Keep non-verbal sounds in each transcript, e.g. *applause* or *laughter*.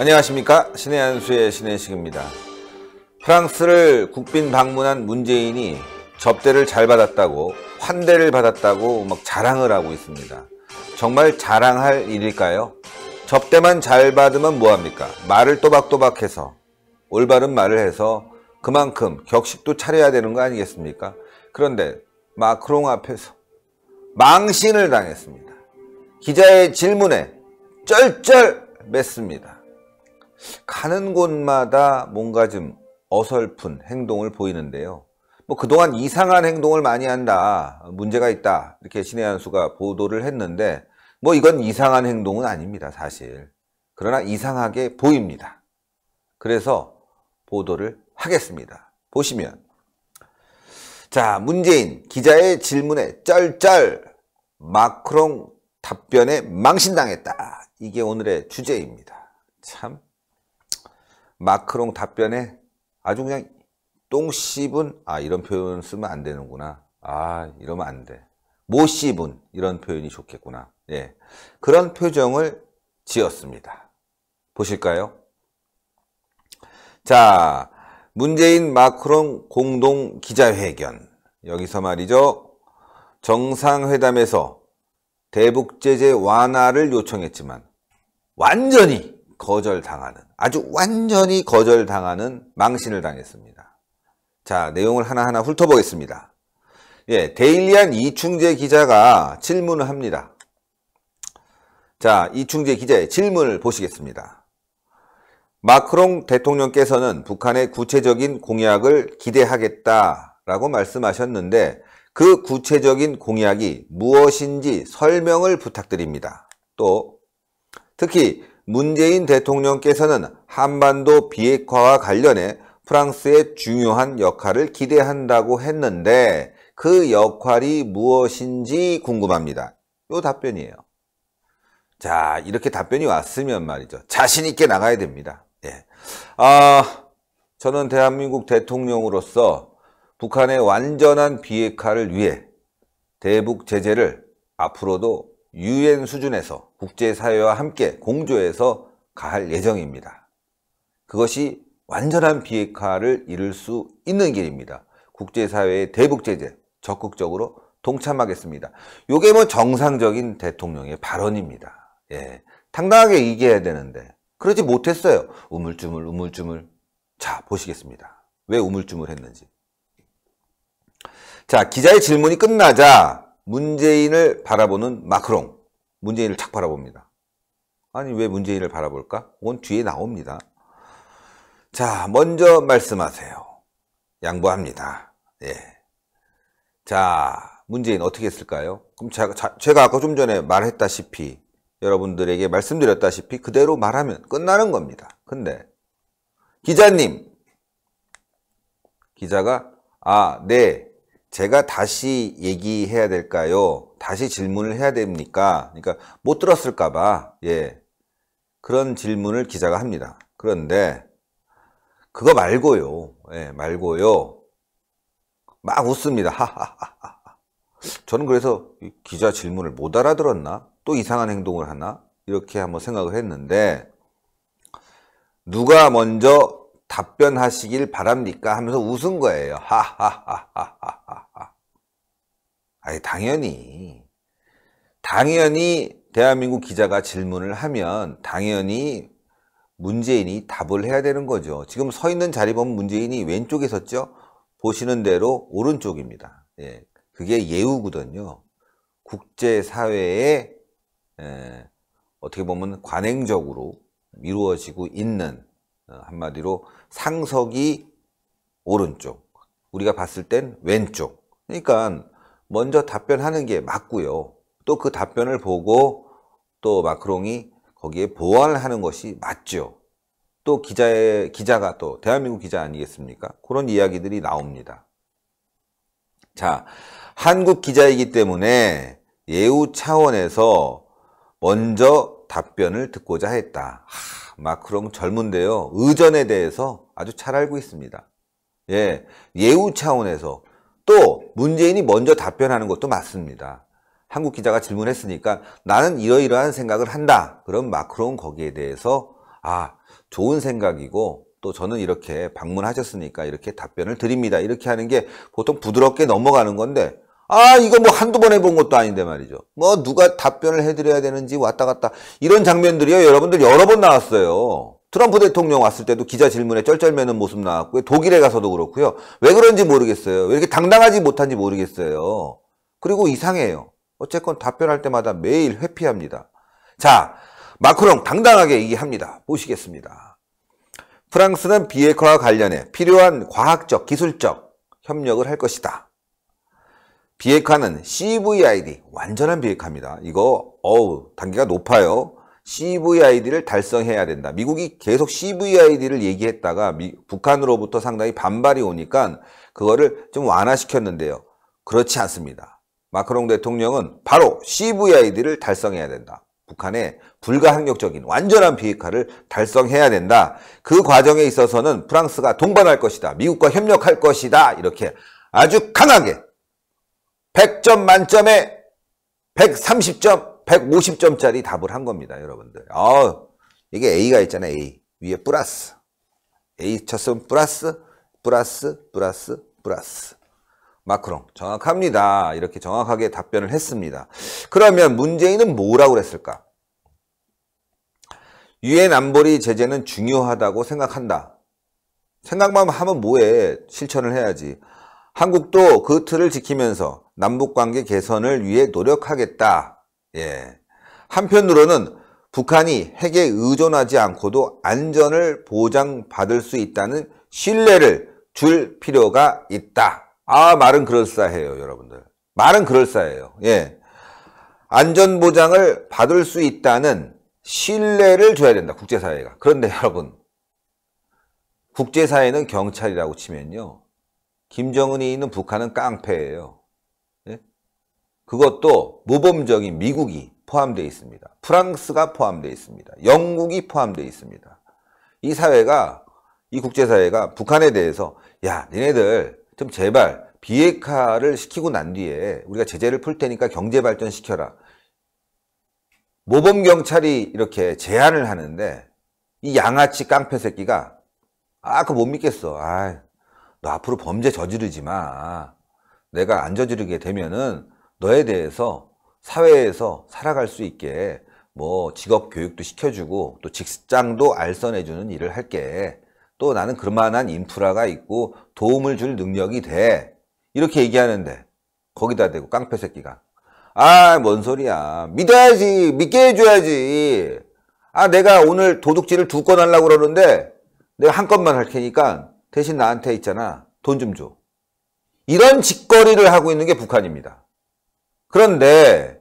안녕하십니까 신의 한수의 신의식입니다. 프랑스를 국빈 방문한 문재인이 접대를 잘 받았다고 환대를 받았다고 막 자랑을 하고 있습니다. 정말 자랑할 일일까요? 접대만 잘 받으면 뭐합니까? 말을 또박또박해서 올바른 말을 해서 그만큼 격식도 차려야 되는 거 아니겠습니까? 그런데 마크롱 앞에서 망신을 당했습니다. 기자의 질문에 쩔쩔맸습니다. 가는 곳마다 뭔가 좀 어설픈 행동을 보이는데요. 뭐 그동안 이상한 행동을 많이 한다, 문제가 있다 이렇게 신해한수가 보도를 했는데 뭐 이건 이상한 행동은 아닙니다 사실. 그러나 이상하게 보입니다. 그래서 보도를 하겠습니다. 보시면 자 문재인 기자의 질문에 쩔쩔 마크롱 답변에 망신당했다. 이게 오늘의 주제입니다. 참 마크롱 답변에 아주 그냥 똥 씹은 아 이런 표현 쓰면 안 되는구나. 아 이러면 안 돼. 모 씹은 이런 표현이 좋겠구나. 예. 그런 표정을 지었습니다. 보실까요? 자, 문재인 마크롱 공동 기자회견. 여기서 말이죠. 정상회담에서 대북제재 완화를 요청했지만 완전히 거절당하는, 아주 완전히 거절당하는 망신을 당했습니다. 자, 내용을 하나하나 훑어보겠습니다. 예, 데일리안 이충재 기자가 질문을 합니다. 자, 이충재 기자의 질문을 보시겠습니다. 마크롱 대통령께서는 북한의 구체적인 공약을 기대하겠다라고 말씀하셨는데 그 구체적인 공약이 무엇인지 설명을 부탁드립니다. 또 특히 문재인 대통령께서는 한반도 비핵화와 관련해 프랑스의 중요한 역할을 기대한다고 했는데 그 역할이 무엇인지 궁금합니다. 요 답변이에요. 자 이렇게 답변이 왔으면 말이죠. 자신 있게 나가야 됩니다. 아, 저는 대한민국 대통령으로서 북한의 완전한 비핵화를 위해 대북 제재를 앞으로도 유엔 수준에서 국제사회와 함께 공조해서 가할 예정입니다. 그것이 완전한 비핵화를 이룰 수 있는 길입니다. 국제사회의 대북 제재 적극적으로 동참하겠습니다. 요게 뭐 정상적인 대통령의 발언입니다. 예. 당당하게 얘기해야 되는데 그러지 못했어요. 우물쭈물 우물쭈물. 자 보시겠습니다. 왜 우물쭈물 했는지. 자 기자의 질문이 끝나자 문재인을 바라보는 마크롱. 문재인을 착 바라봅니다. 아니 왜 문재인을 바라볼까? 그 뒤에 나옵니다. 자 먼저 말씀하세요. 양보합니다. 예. 자 문재인 어떻게 했을까요? 그럼 제가, 제가 아까 좀 전에 말했다시피 여러분들에게 말씀드렸다시피 그대로 말하면 끝나는 겁니다. 근데 기자님 기자가 아, 네. 제가 다시 얘기해야 될까요? 다시 질문을 해야 됩니까? 그러니까 못 들었을까 봐. 예. 그런 질문을 기자가 합니다. 그런데 그거 말고요. 예, 말고요. 막 웃습니다. *laughs* 저는 그래서 기자 질문을 못 알아들었나? 또 이상한 행동을 하나? 이렇게 한번 생각을 했는데 누가 먼저 답변하시길 바랍니까? 하면서 웃은 거예요. 하하하하하하. 아니 당연히 당연히 대한민국 기자가 질문을 하면 당연히 문재인이 답을 해야 되는 거죠. 지금 서 있는 자리 보면 문재인이 왼쪽에 섰죠. 보시는 대로 오른쪽입니다. 예, 그게 예우거든요. 국제사회의 예, 어떻게 보면 관행적으로 이루어지고 있는 어, 한마디로 상석이 오른쪽 우리가 봤을 땐 왼쪽 그러니까 먼저 답변하는 게 맞고요 또 그 답변을 보고 또 마크롱이 거기에 보완을 하는 것이 맞죠 또 기자의 기자가 또 대한민국 기자 아니겠습니까 그런 이야기들이 나옵니다 자 한국 기자이기 때문에 예우 차원에서 먼저 답변을 듣고자 했다. 하, 마크롱 젊은데요. 의전에 대해서 아주 잘 알고 있습니다. 예, 예우 차원에서 또 문재인이 먼저 답변하는 것도 맞습니다. 한국 기자가 질문했으니까 나는 이러이러한 생각을 한다. 그럼 마크롱 거기에 대해서 아, 좋은 생각이고 또 저는 이렇게 방문하셨으니까 이렇게 답변을 드립니다. 이렇게 하는 게 보통 부드럽게 넘어가는 건데 아, 이거 뭐 한두 번 해본 것도 아닌데 말이죠. 뭐 누가 답변을 해드려야 되는지 왔다 갔다. 이런 장면들이요, 여러분들 여러 번 나왔어요. 트럼프 대통령 왔을 때도 기자 질문에 쩔쩔매는 모습 나왔고요. 독일에 가서도 그렇고요. 왜 그런지 모르겠어요. 왜 이렇게 당당하지 못한지 모르겠어요. 그리고 이상해요. 어쨌건 답변할 때마다 매일 회피합니다. 자, 마크롱 당당하게 얘기합니다. 보시겠습니다. 프랑스는 비핵화와 관련해 필요한 과학적, 기술적 협력을 할 것이다. 비핵화는 CVID, 완전한 비핵화입니다. 이거 어우 단계가 높아요. CVID를 달성해야 된다. 미국이 계속 CVID를 얘기했다가 미, 북한으로부터 상당히 반발이 오니까 그거를 좀 완화시켰는데요. 그렇지 않습니다. 마크롱 대통령은 바로 CVID를 달성해야 된다. 북한의 불가항력적인 완전한 비핵화를 달성해야 된다. 그 과정에 있어서는 프랑스가 동반할 것이다. 미국과 협력할 것이다. 이렇게 아주 강하게 100점 만점에 130점, 150점짜리 답을 한 겁니다, 여러분들. 어, 이게 A가 있잖아요, A. 위에 플러스. A 쳤으면 플러스, 플러스, 플러스, 플러스. 마크롱. 정확합니다. 이렇게 정확하게 답변을 했습니다. 그러면 문재인은 뭐라고 그랬을까? 유엔 안보리 제재는 중요하다고 생각한다. 생각만 하면 뭐해. 실천을 해야지. 한국도 그 틀을 지키면서 남북관계 개선을 위해 노력하겠다. 예. 한편으로는 북한이 핵에 의존하지 않고도 안전을 보장받을 수 있다는 신뢰를 줄 필요가 있다. 아, 말은 그럴싸해요, 여러분들. 말은 그럴싸해요. 예. 안전 보장을 받을 수 있다는 신뢰를 줘야 된다, 국제사회가. 그런데 여러분, 국제사회는 경찰이라고 치면요. 김정은이 있는 북한은 깡패예요. 그것도 모범적인 미국이 포함되어 있습니다. 프랑스가 포함되어 있습니다. 영국이 포함되어 있습니다. 이 사회가 이 국제사회가 북한에 대해서 야 니네들 좀 제발 비핵화를 시키고 난 뒤에 우리가 제재를 풀 테니까 경제 발전시켜라. 모범 경찰이 이렇게 제안을 하는데 이 양아치 깡패 새끼가 아 그거 못 믿겠어. 아너 앞으로 범죄 저지르지 마. 내가 안 저지르게 되면은 너에 대해서 사회에서 살아갈 수 있게 뭐 직업 교육도 시켜주고 또 직장도 알선해주는 일을 할게. 또 나는 그만한 인프라가 있고 도움을 줄 능력이 돼. 이렇게 얘기하는데 거기다 대고 깡패 새끼가 아 뭔 소리야 믿어야지 믿게 해줘야지 아 내가 오늘 도둑질을 두건 하려고 그러는데 내가 한 건만 할 테니까 대신 나한테 있잖아 돈 좀 줘 이런 짓거리를 하고 있는 게 북한입니다 그런데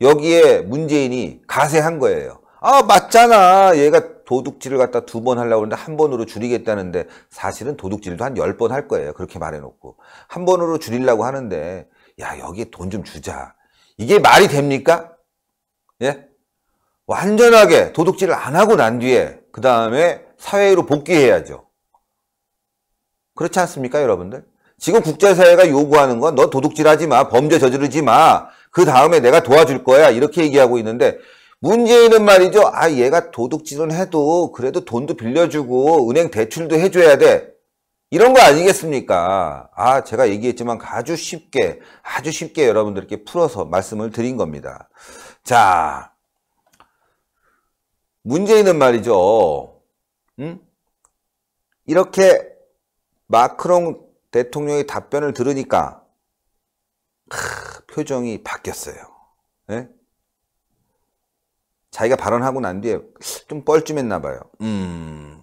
여기에 문재인이 가세한 거예요. 아 맞잖아 얘가 도둑질을 갖다 두 번 하려고 하는데 한 번으로 줄이겠다는데 사실은 도둑질도 한 열 번 할 거예요. 그렇게 말해놓고 한 번으로 줄이려고 하는데 야 여기에 돈 좀 주자. 이게 말이 됩니까? 예? 완전하게 도둑질을 안 하고 난 뒤에 그 다음에 사회로 복귀해야죠. 그렇지 않습니까 여러분들? 지금 국제사회가 요구하는 건 너 도둑질하지 마, 범죄 저지르지 마, 그 다음에 내가 도와줄 거야 이렇게 얘기하고 있는데 문재인은 말이죠. 아 얘가 도둑질은 해도 그래도 돈도 빌려주고 은행 대출도 해줘야 돼. 이런 거 아니겠습니까? 아 제가 얘기했지만 아주 쉽게 아주 쉽게 여러분들께 풀어서 말씀을 드린 겁니다. 자 문재인은 말이죠. 음? 이렇게 마크롱 대통령의 답변을 들으니까 크, 표정이 바뀌었어요. 네? 자기가 발언하고 난 뒤에 좀 뻘쭘했나 봐요. 음,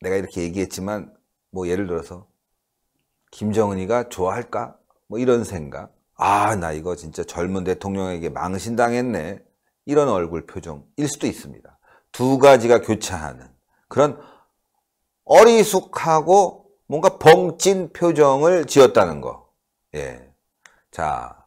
내가 이렇게 얘기했지만 뭐 예를 들어서 김정은이가 좋아할까? 뭐 이런 생각. 아, 나 이거 진짜 젊은 대통령에게 망신당했네. 이런 얼굴 표정일 수도 있습니다. 두 가지가 교차하는 그런 어리숙하고 뭔가 벙찐 표정을 지었다는 거. 예. 자.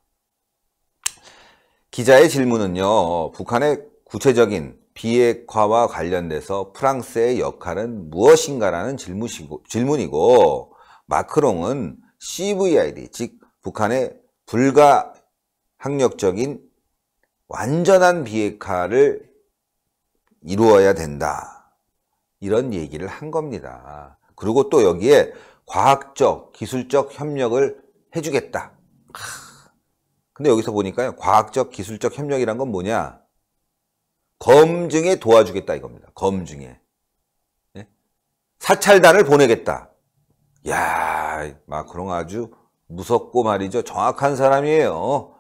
기자의 질문은요, 북한의 구체적인 비핵화와 관련돼서 프랑스의 역할은 무엇인가라는 질문이고, 질문이고 마크롱은 CVID, 즉 북한의 불가항력적인 완전한 비핵화를 이루어야 된다. 이런 얘기를 한 겁니다. 그리고 또 여기에 과학적, 기술적 협력을 해주겠다. 근데 여기서 보니까요. 과학적, 기술적 협력이란 건 뭐냐? 검증에 도와주겠다 이겁니다. 검증에. 예? 사찰단을 보내겠다. 야 마크롱 아주 무섭고 말이죠. 정확한 사람이에요.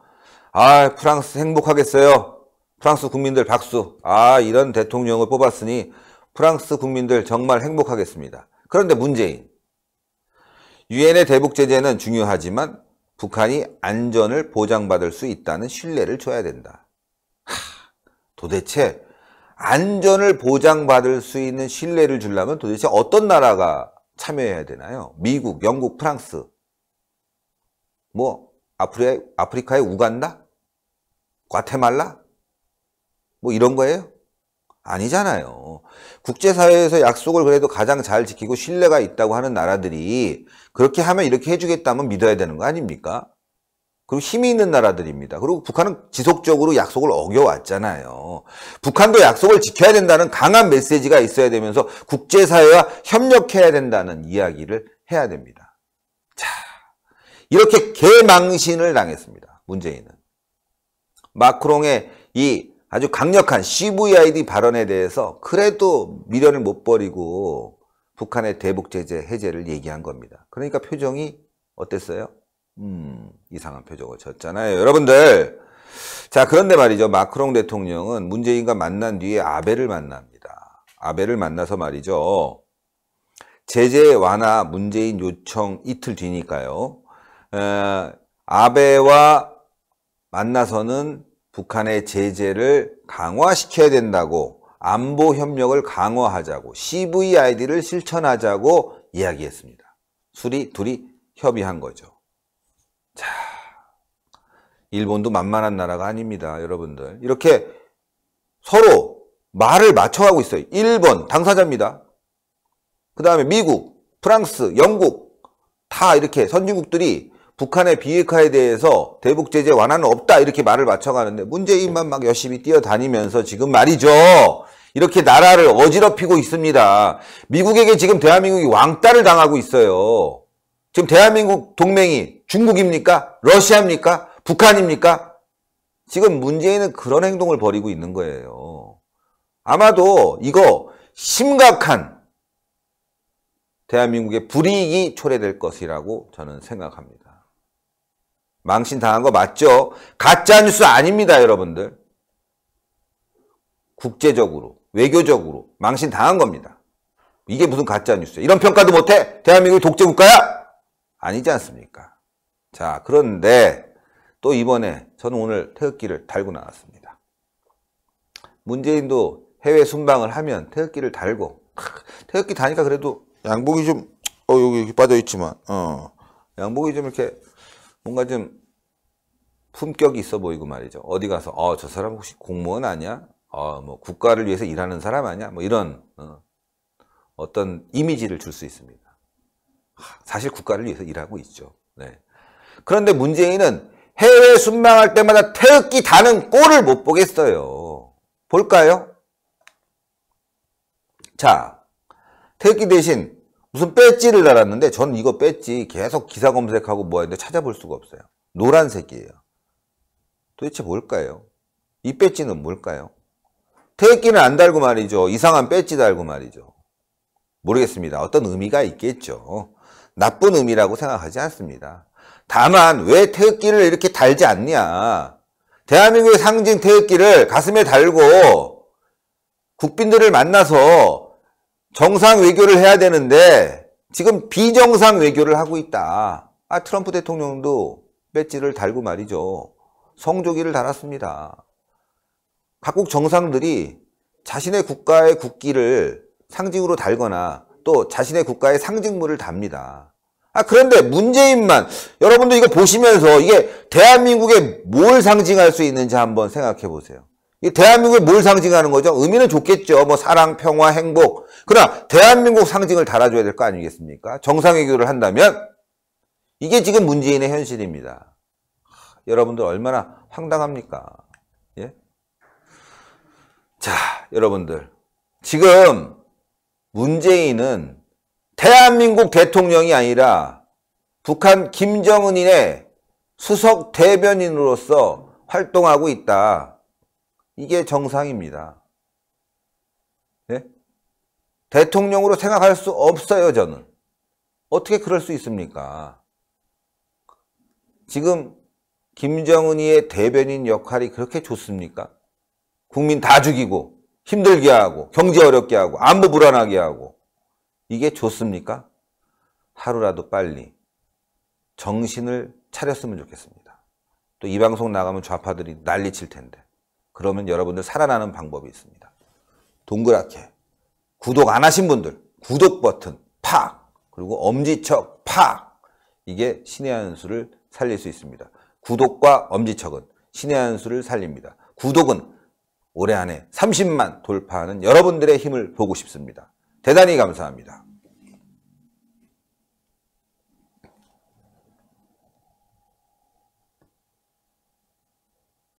아, 프랑스 행복하겠어요. 프랑스 국민들 박수. 아, 이런 대통령을 뽑았으니 프랑스 국민들 정말 행복하겠습니다. 그런데 문재인. 유엔의 대북 제재는 중요하지만 북한이 안전을 보장받을 수 있다는 신뢰를 줘야 된다. 하, 도대체 안전을 보장받을 수 있는 신뢰를 주려면 도대체 어떤 나라가 참여해야 되나요? 미국, 영국, 프랑스. 뭐 아프리, 카의 우간다? 과테말라? 뭐 이런 거예요? 아니잖아요. 국제사회에서 약속을 그래도 가장 잘 지키고 신뢰가 있다고 하는 나라들이 그렇게 하면 이렇게 해주겠다면 믿어야 되는 거 아닙니까? 그리고 힘이 있는 나라들입니다. 그리고 북한은 지속적으로 약속을 어겨왔잖아요. 북한도 약속을 지켜야 된다는 강한 메시지가 있어야 되면서 국제사회와 협력해야 된다는 이야기를 해야 됩니다. 자, 이렇게 개망신을 당했습니다. 문재인은. 마크롱의 이 아주 강력한 CVID 발언에 대해서 그래도 미련을 못 버리고 북한의 대북 제재 해제를 얘기한 겁니다. 그러니까 표정이 어땠어요? 음, 이상한 표정을 쳤잖아요 여러분들. 자, 그런데 말이죠. 마크롱 대통령은 문재인과 만난 뒤에 아베를 만납니다. 아베를 만나서 말이죠. 제재 완화 문재인 요청 이틀 뒤니까요. 에, 아베와 만나서는 북한의 제재를 강화시켜야 된다고 안보 협력을 강화하자고 CVID를 실천하자고 이야기했습니다. 술이 둘이 협의한 거죠. 자, 일본도 만만한 나라가 아닙니다, 여러분들. 이렇게 서로 말을 맞춰가고 있어요. 일본 당사자입니다. 그 다음에 미국, 프랑스, 영국 다 이렇게 선진국들이 북한의 비핵화에 대해서 대북 제재 완화는 없다 이렇게 말을 맞춰가는데 문재인만 막 열심히 뛰어다니면서 지금 말이죠. 이렇게 나라를 어지럽히고 있습니다. 미국에게 지금 대한민국이 왕따를 당하고 있어요. 지금 대한민국 동맹이 중국입니까? 러시아입니까? 북한입니까? 지금 문재인은 그런 행동을 벌이고 있는 거예요. 아마도 이거 심각한 대한민국의 불이익이 초래될 것이라고 저는 생각합니다. 망신당한 거 맞죠? 가짜뉴스 아닙니다, 여러분들. 국제적으로, 외교적으로 망신당한 겁니다. 이게 무슨 가짜뉴스야. 이런 평가도 못해? 대한민국이 독재국가야? 아니지 않습니까? 자, 그런데 또 이번에 저는 오늘 태극기를 달고 나왔습니다. 문재인도 해외 순방을 하면 태극기를 달고 태극기 다니까 그래도 양복이 좀, 어, 여기, 여기 빠져있지만, 어, 양복이 좀 이렇게 뭔가 좀 품격이 있어 보이고 말이죠. 어디 가서 어, 저 사람 혹시 공무원 아니야? 어, 뭐 국가를 위해서 일하는 사람 아니야? 뭐 이런 어, 어떤 이미지를 줄 수 있습니다. 사실 국가를 위해서 일하고 있죠. 네. 그런데 문재인은 해외 순방할 때마다 태극기 다는 꼴을 못 보겠어요. 볼까요? 자, 태극기 대신 무슨 배지를 달았는데 저는 이거 배지 계속 기사 검색하고 뭐 했는데 찾아볼 수가 없어요. 노란색이에요. 도대체 뭘까요? 이 배지는 뭘까요? 태극기는 안 달고 말이죠. 이상한 배지 달고 말이죠. 모르겠습니다. 어떤 의미가 있겠죠. 나쁜 의미라고 생각하지 않습니다. 다만 왜 태극기를 이렇게 달지 않냐. 대한민국의 상징 태극기를 가슴에 달고 국빈들을 만나서 정상 외교를 해야 되는데 지금 비정상 외교를 하고 있다. 아 트럼프 대통령도 배지를 달고 말이죠. 성조기를 달았습니다. 각국 정상들이 자신의 국가의 국기를 상징으로 달거나 또 자신의 국가의 상징물을 답니다. 아 그런데 문재인만 여러분도 이거 보시면서 이게 대한민국에 뭘 상징할 수 있는지 한번 생각해 보세요. 이 대한민국이 뭘 상징하는 거죠? 의미는 좋겠죠. 뭐 사랑, 평화, 행복. 그러나 대한민국 상징을 달아줘야 될 거 아니겠습니까? 정상회교를 한다면 이게 지금 문재인의 현실입니다. 여러분들 얼마나 황당합니까? 예? 자, 여러분들 지금 문재인은 대한민국 대통령이 아니라 북한 김정은인의 수석 대변인으로서 활동하고 있다. 이게 정상입니다. 네? 대통령으로 생각할 수 없어요, 저는. 어떻게 그럴 수 있습니까? 지금 김정은이의 대변인 역할이 그렇게 좋습니까? 국민 다 죽이고 힘들게 하고 경제 어렵게 하고 안보 불안하게 하고 이게 좋습니까? 하루라도 빨리 정신을 차렸으면 좋겠습니다. 또 이 방송 나가면 좌파들이 난리 칠 텐데. 그러면 여러분들 살아나는 방법이 있습니다. 동그랗게 구독 안 하신 분들 구독 버튼 팍 그리고 엄지척 팍 이게 신의 한 수를 살릴 수 있습니다. 구독과 엄지척은 신의 한 수를 살립니다. 구독은 올해 안에 30만 돌파하는 여러분들의 힘을 보고 싶습니다. 대단히 감사합니다.